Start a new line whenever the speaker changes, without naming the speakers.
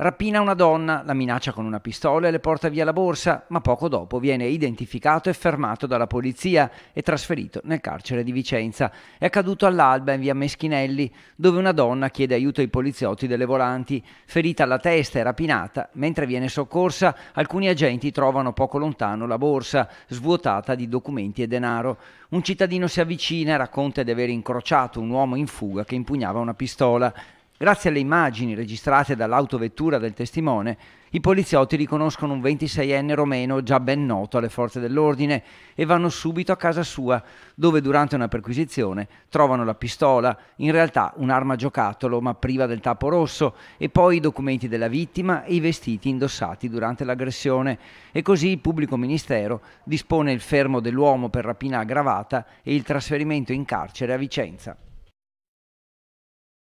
Rapina una donna, la minaccia con una pistola e le porta via la borsa, ma poco dopo viene identificato e fermato dalla polizia e trasferito nel carcere di Vicenza. È accaduto all'alba in via Meschinelli, dove una donna chiede aiuto ai poliziotti delle volanti. Ferita alla testa e rapinata, mentre viene soccorsa, alcuni agenti trovano poco lontano la borsa, svuotata di documenti e denaro. Un cittadino si avvicina e racconta di aver incrociato un uomo in fuga che impugnava una pistola. Grazie alle immagini registrate dall'autovettura del testimone, i poliziotti riconoscono un 26enne romeno già ben noto alle forze dell'ordine e vanno subito a casa sua, dove durante una perquisizione trovano la pistola, in realtà un'arma giocattolo ma priva del tappo rosso, e poi i documenti della vittima e i vestiti indossati durante l'aggressione. E così il pubblico ministero dispone il fermo dell'uomo per rapina aggravata e il trasferimento in carcere a Vicenza.